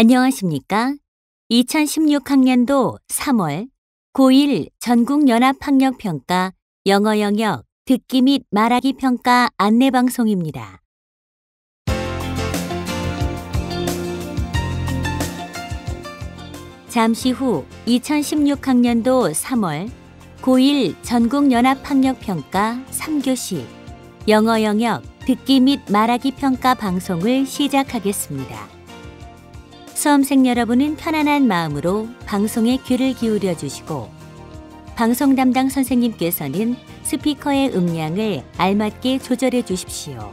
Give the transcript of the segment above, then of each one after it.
안녕하십니까? 2016학년도 3월 고1 전국연합학력평가 영어 영역 듣기 및 말하기 평가 안내 방송입니다. 잠시 후 2016학년도 3월 고1 전국연합학력평가 3교시 영어 영역 듣기 및 말하기 평가 방송을 시작하겠습니다. 수험생 여러분은 편안한 마음으로 방송에 귀를 기울여 주시고 방송 담당 선생님께서는 스피커의 음량을 알맞게 조절해 주십시오.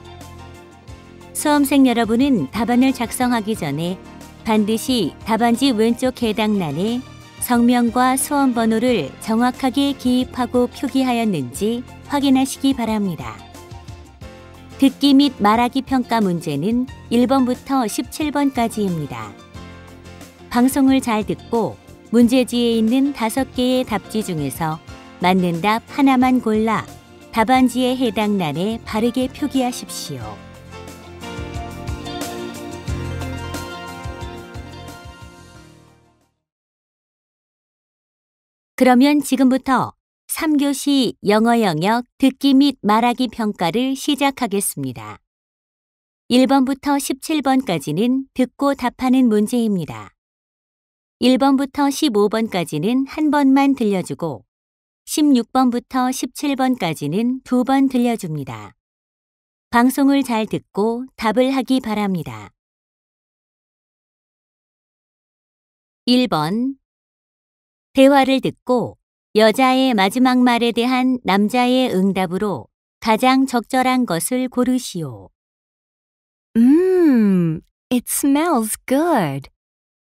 수험생 여러분은 답안을 작성하기 전에 반드시 답안지 왼쪽 해당란에 성명과 수험 번호를 정확하게 기입하고 표기하였는지 확인하시기 바랍니다. 듣기 및 말하기 평가 문제는 1번부터 17번까지입니다. 방송을 잘 듣고 문제지에 있는 다섯 개의 답지 중에서 맞는 답 하나만 골라 답안지에 해당 란에 바르게 표기하십시오. 그러면 지금부터 3교시 영어 영역 듣기 및 말하기 평가를 시작하겠습니다. 1번부터 17번까지는 듣고 답하는 문제입니다. 1번부터 15번까지는 한 번만 들려주고 16번부터 17번까지는 두 번 들려줍니다. 방송을 잘 듣고 답을 하기 바랍니다. 1번 대화를 듣고 여자의 마지막 말에 대한 남자의 응답으로 가장 적절한 것을 고르시오. 음, it smells good.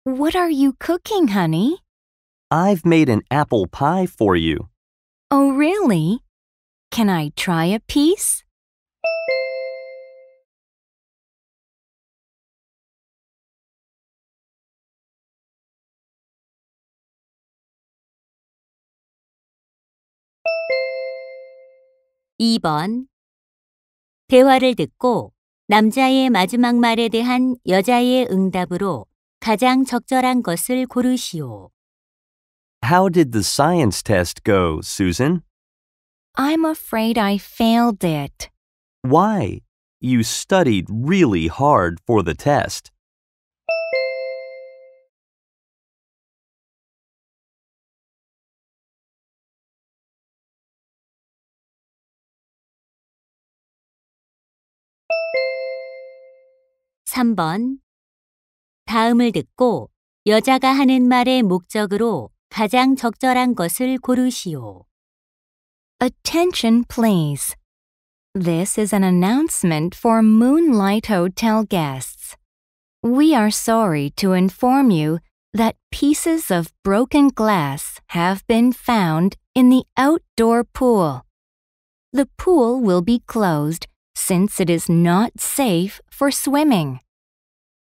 What are you cooking, honey? I've made an apple pie for you. Oh, really? Can I try a piece? (2번) 대화를 듣고 남자의 마지막 말에 대한 여자의 응답으로 가장 적절한 것을 고르시오. How did the science test go, Susan? I'm afraid I failed it. Why? You studied really hard for the test. 다음을 듣고 여자가 하는 말의 목적으로 가장 적절한 것을 고르시오. Attention please. This is an announcement for Moonlight Hotel guests. We are sorry to inform you that pieces of broken glass have been found in the outdoor pool. The pool will be closed since it is not safe for swimming.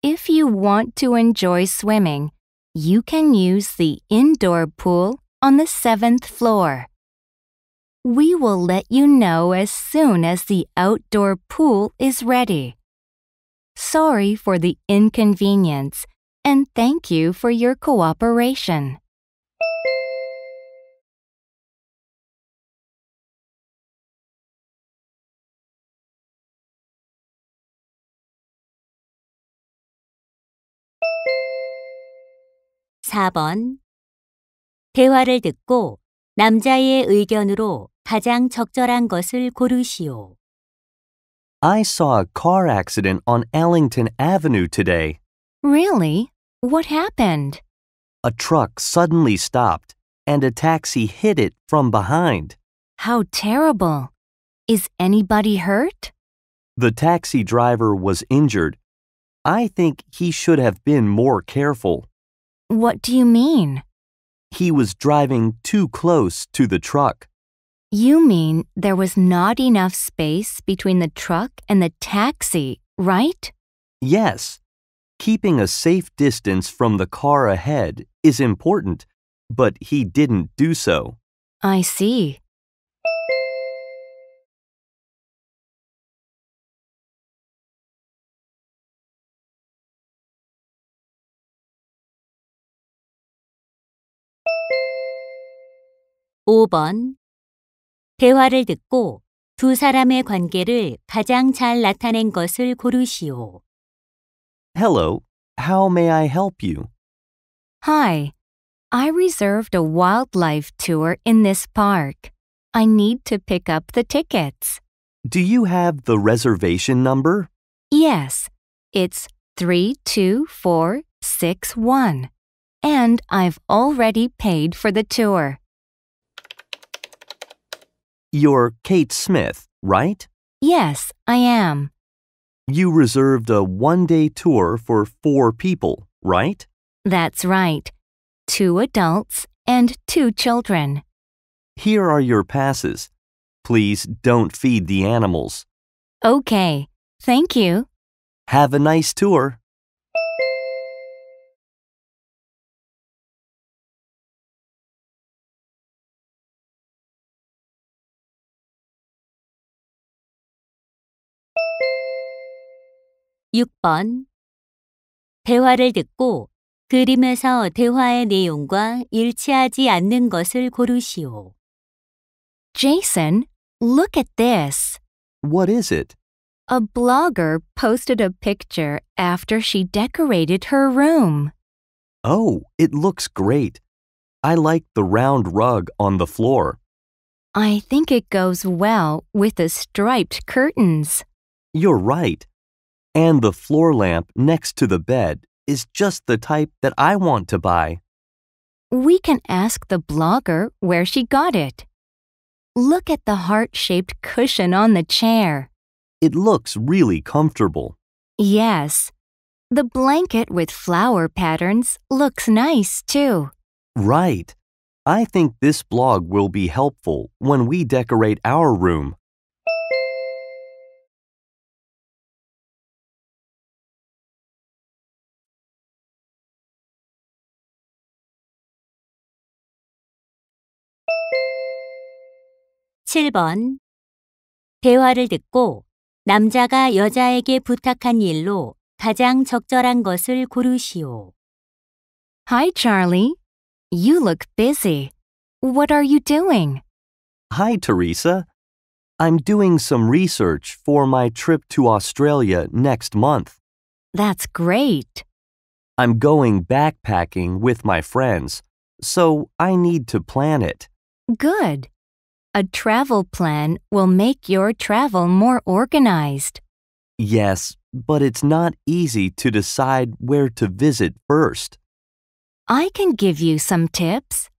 If you want to enjoy swimming, you can use the indoor pool on the seventh floor. We will let you know as soon as the outdoor pool is ready. Sorry for the inconvenience, and thank you for your cooperation. 4번 대화를 듣고 남자의 의견으로 가장 적절한 것을 고르시오. I saw a car accident on Ellington Avenue today. Really? What happened? A truck suddenly stopped and a taxi hit it from behind. How terrible. Is anybody hurt? The taxi driver was injured. I think he should have been more careful. What do you mean? He was driving too close to the truck. You mean there was not enough space between the truck and the taxi, right? Yes. Keeping a safe distance from the car ahead is important, but he didn't do so. I see. 5번 대화를 듣고 두 사람의 관계를 가장 잘 나타낸 것을 고르시오. Hello, how may I help you? Hi, I reserved a wildlife tour in this park. I need to pick up the tickets. Do you have the reservation number? Yes, it's 32461. And I've already paid for the tour. You're Kate Smith, right? Yes, I am. You reserved a one day tour for four people, right? That's right. Two adults and two children. Here are your passes. Please don't feed the animals. Okay, thank you. Have a nice tour. 6번 대화를 듣고 그림에서 대화의 내용과 일치하지 않는 것을 고르시오. Jason, look at this. What is it? A blogger posted a picture after she decorated her room. Oh, it looks great. I like the round rug on the floor. I think it goes well with the striped curtains. You're right and the floor lamp next to the bed is just the type that I want to buy. We can ask the blogger where she got it. Look at the heart shaped cushion on the chair. It looks really comfortable. Yes. The blanket with flower patterns looks nice too. Right. I think this blog will be helpful when we decorate our room. 7번 대화를 듣고 남자가 여자에게 부탁한 일로 가장 적절한 것을 고르시오. Hi, Charlie. You look busy. What are you doing? Hi, Teresa. I'm doing some research for my trip to Australia next month. That's great. I'm going backpacking with my friends, so I need to plan it. Good. A travel plan will make your travel more organized. Yes, but it's not easy to decide where to visit first. I can give you some tips.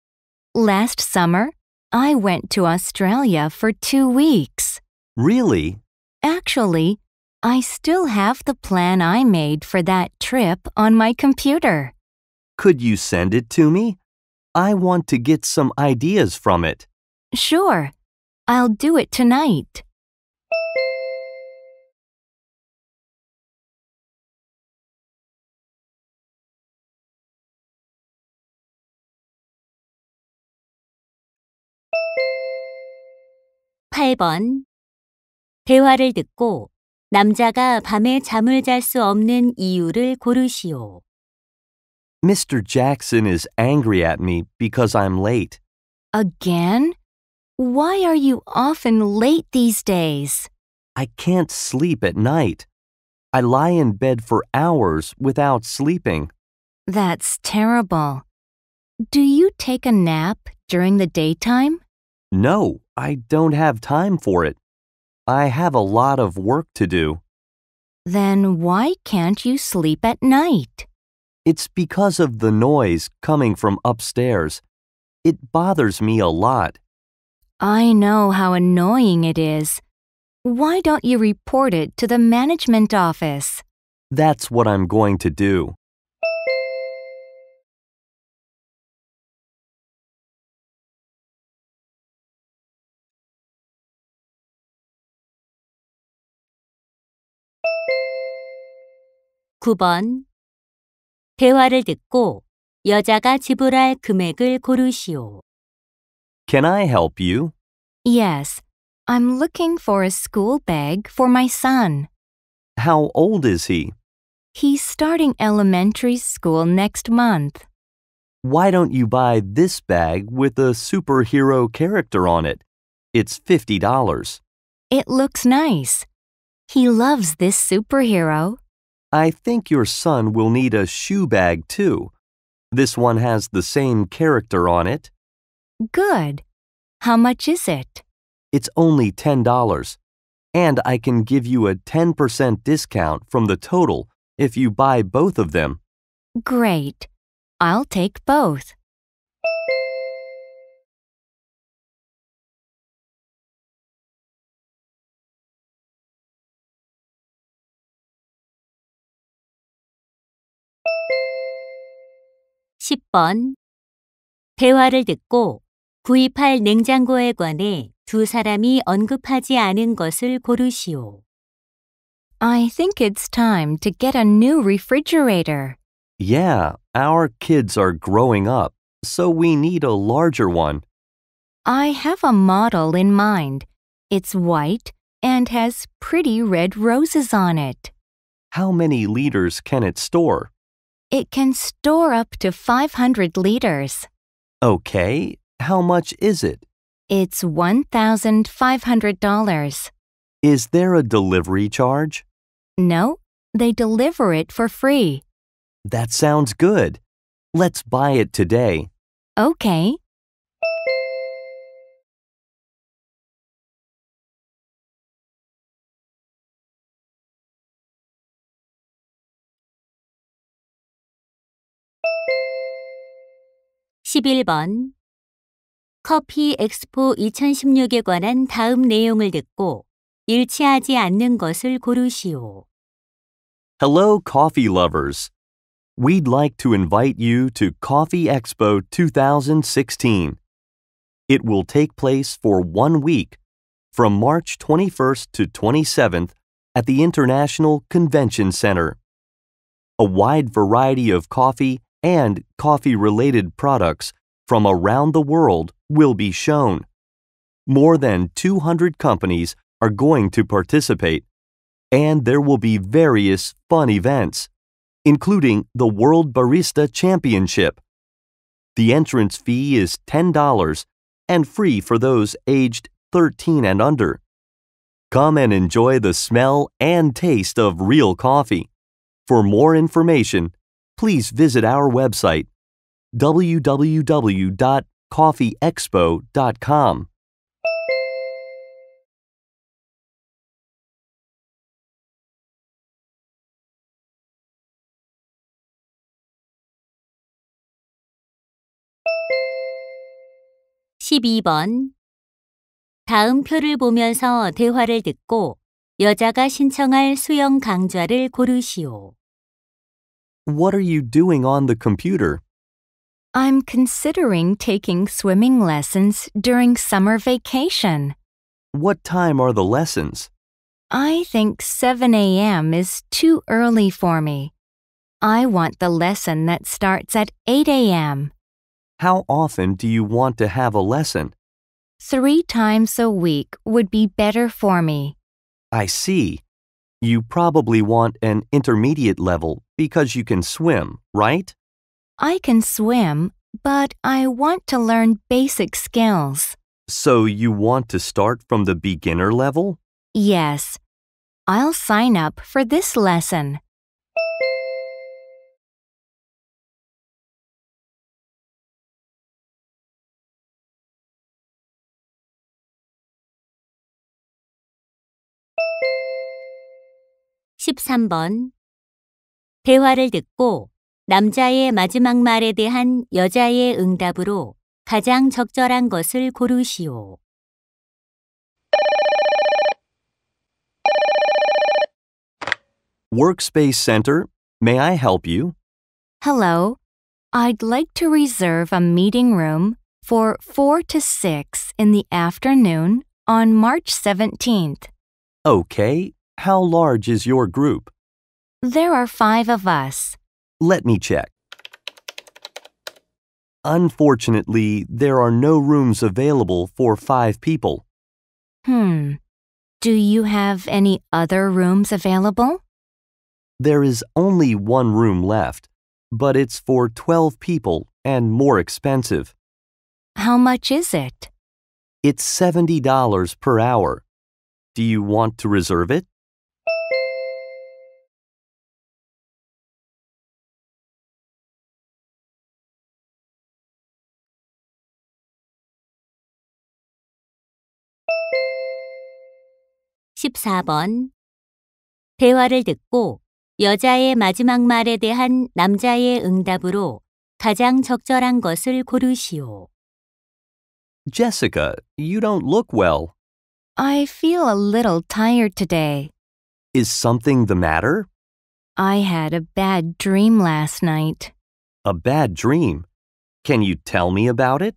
Last summer, I went to Australia for two weeks. Really? Actually, I still have the plan I made for that trip on my computer. Could you send it to me? I want to get some ideas from it. Sure. I'll do it tonight. (8번) 대화를 듣고 남자가 밤에 잠을 잘 수 없는 이유를 고르시오. Mr. Jackson is angry at me because I'm late. Again? Why are you often late these days? I can't sleep at night. I lie in bed for hours without sleeping. That's terrible. Do you take a nap during the daytime? No, I don't have time for it. I have a lot of work to do. Then why can't you sleep at night? It's because of the noise coming from upstairs. It bothers me a lot. I know how annoying it is. Why don't you report it to the management office? That's what I'm going to do. (9번) 대화를 듣고 여자가 지불할 금액을 고르시오. Can I help you? Yes, I'm looking for a school bag for my son. How old is he? He's starting elementary school next month. Why don't you buy this bag with a superhero character on it? It's $50. It looks nice. He loves this superhero. I think your son will need a shoe bag too. This one has the same character on it. Good. How much is it? It's only $10. And I can give you a 10% discount from the total if you buy both of them. Great. I'll take both. 번 대화를 듣고 구입할 냉장고에 관해 두 사람이 언급하지 않은 것을 고르시오. I think it's time to get a new refrigerator. Yeah, our kids are growing up, so we need a larger one. I have a model in mind. It's white and has pretty red roses on it. How many liters can it store? It can store up to 500 liters. Okay, how much is it? It's $1,500. Is there a delivery charge? No, they deliver it for free. That sounds good. Let's buy it today. Okay. 커피 엑스포 2016에 관한 다음 내용을 듣고 일치하지 않는 것을 고르시오. Hello, coffee lovers. We'd like to invite you to Coffee Expo 2016. It will take place for one week from March 21st to 27th at the International Convention Center. A wide variety of coffee and coffee related products from around the world will be shown. More than 200 companies are going to participate, and there will be various fun events, including the World Barista Championship. The entrance fee is $10 and free for those aged 13 and under. Come and enjoy the smell and taste of real coffee. For more information, please visit our website www coffeeexpo.com. (12번) 다음 표를 보면서 대화를 듣고 여자가 신청할 수영 강좌를 고르시오. What are you doing on the computer? I'm considering taking swimming lessons during summer vacation. What time are the lessons? I think 7 a.m. is too early for me. I want the lesson that starts at 8 a.m. How often do you want to have a lesson? Three times a week would be better for me. I see. You probably want an intermediate level because you can swim, right? I can swim, but I want to learn basic skills. So you want to start from the beginner level? Yes. I'll sign up for this lesson. (13번) 대화를 듣고 남자의 마지막 말에 대한 여자의 응답으로 가장 적절한 것을 고르시오. Workspace Center, may I help you? Hello. I'd like to reserve a meeting room for 4 to 6 in the afternoon on March 17th. Okay. How large is your group? There are five of us. Let me check. Unfortunately, there are no rooms available for five people. Hmm. Do you have any other rooms available? There is only one room left, but it's for 12 people and more expensive. How much is it? It's $70 per hour. Do you want to reserve it? 14번 대화를 듣고 여자의 마지막 말에 대한 남자의 응답으로 가장 적절한 것을 고르시오. Jessica, you don't look well. I feel a little tired today. Is something the matter? I had a bad dream last night. A bad dream? Can you tell me about it?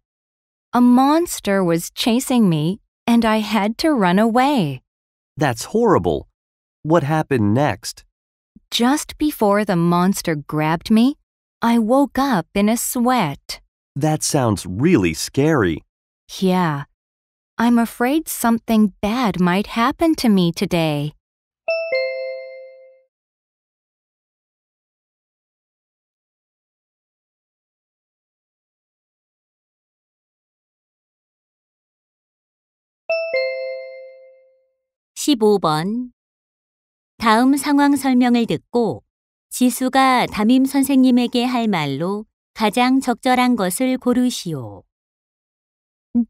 A monster was chasing me, and I had to run away. That's horrible. What happened next? Just before the monster grabbed me, I woke up in a sweat. That sounds really scary. Yeah. I'm afraid something bad might happen to me today. 15번 다음 상황 설명을 듣고 지수가 담임 선생님에게 할 말로 가장 적절한 것을 고르시오.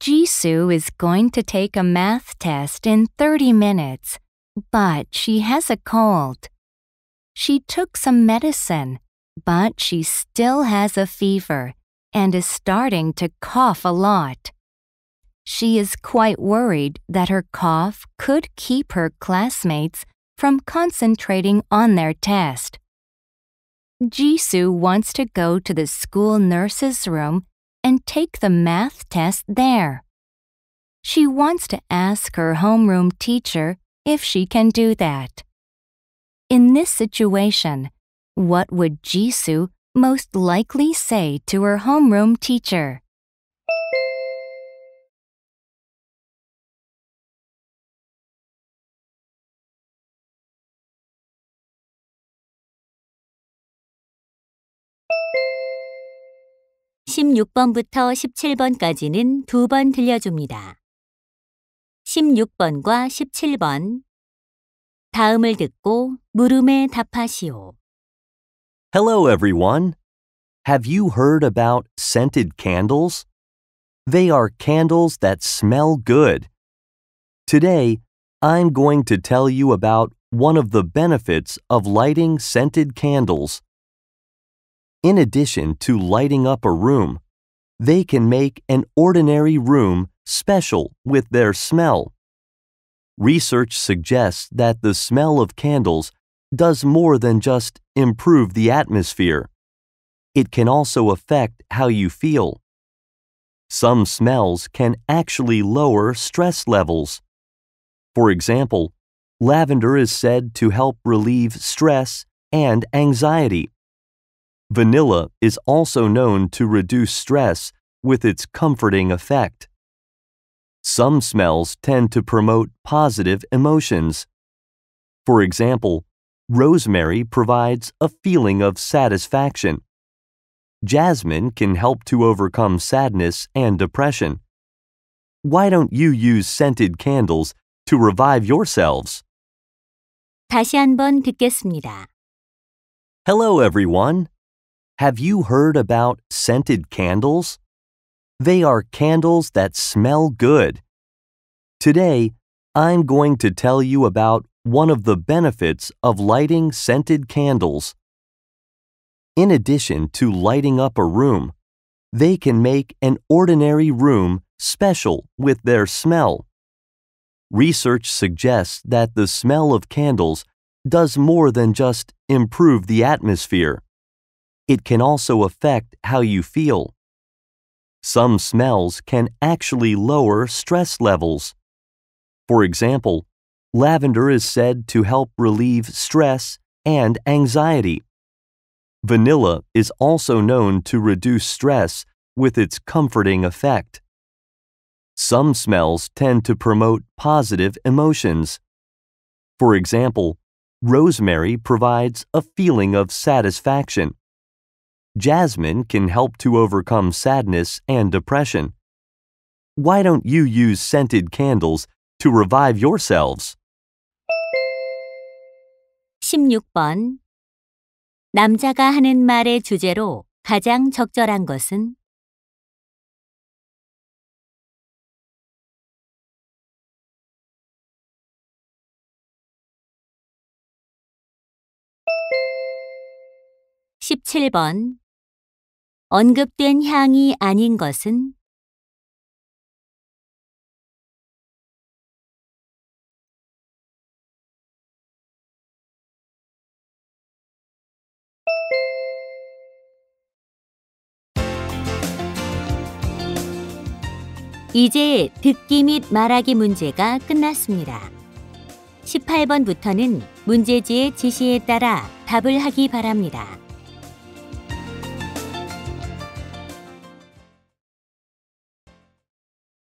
Jisoo is going to take a math test in 30 minutes, but she has a cold. She took some medicine, but she still has a fever and is starting to cough a lot. She is quite worried that her cough could keep her classmates from concentrating on their test. Jisoo wants to go to the school nurse's room and take the math test there. She wants to ask her homeroom teacher if she can do that. In this situation, what would Jisoo most likely say to her homeroom teacher? 17번까지는 들려줍니다. 16번과 17번 다음을 듣고 물음에 답하시오. Hello everyone. Have you heard about scented candles? They are candles that smell good. Today, I'm going to tell you about one of the benefits of lighting scented candles. In addition to lighting up a room, they can make an ordinary room special with their smell. Research suggests that the smell of candles does more than just improve the atmosphere. It can also affect how you feel. Some smells can actually lower stress levels. For example, lavender is said to help relieve stress and anxiety. Vanilla is also known to reduce stress with its comforting effect. Some smells tend to promote positive emotions. For example, rosemary provides a feeling of satisfaction. Jasmine can help to overcome sadness and depression. Why don't you use scented candles to revive yourselves? 다시 한 번 듣겠습니다. Hello everyone. Have you heard about scented candles? They are candles that smell good. Today, I'm going to tell you about one of the benefits of lighting scented candles. In addition to lighting up a room, they can make an ordinary room special with their smell. Research suggests that the smell of candles does more than just improve the atmosphere it can also affect how you feel. Some smells can actually lower stress levels. For example, lavender is said to help relieve stress and anxiety. Vanilla is also known to reduce stress with its comforting effect. Some smells tend to promote positive emotions. For example, rosemary provides a feeling of satisfaction jasmine can help to overcome sadness and depression. Why don't you use scented candles to revive yourselves? 16번 남자가 하는 말의 주제로 가장 적절한 것은 (17번) 언급된 향이 아닌 것은 이제 듣기 및 말하기 문제가 끝났습니다. 18번부터는 문제지의 지시에 따라 답을 하기 바랍니다.